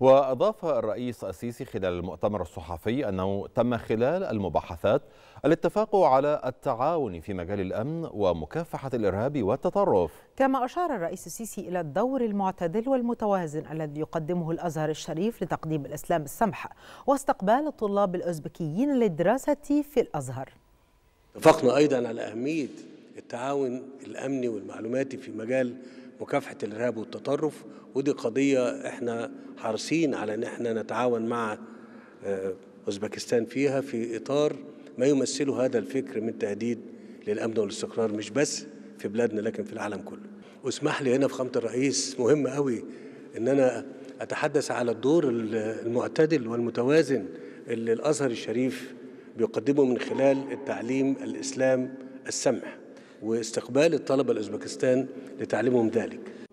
وأضاف الرئيس السيسي خلال المؤتمر الصحفي أنه تم خلال المباحثات الاتفاق على التعاون في مجال الأمن ومكافحة الإرهاب والتطرف كما أشار الرئيس السيسي إلى الدور المعتدل والمتوازن الذي يقدمه الأزهر الشريف لتقديم الإسلام السمح واستقبال الطلاب الأوزبكيين للدراسة في الأزهر اتفقنا أيضا على أهمية التعاون الأمني والمعلوماتي في مجال مكافحة الإرهاب والتطرف ودي قضية احنا حريصين على ان احنا نتعاون مع آه، أوزبكستان فيها في إطار ما يمثله هذا الفكر من تهديد للأمن والاستقرار مش بس في بلادنا لكن في العالم كله واسمح لي هنا في خامة الرئيس مهم قوي ان انا اتحدث على الدور المعتدل والمتوازن اللي الازهر الشريف بيقدمه من خلال التعليم الاسلام السمح واستقبال الطلبة الأوزبكستان لتعليمهم ذلك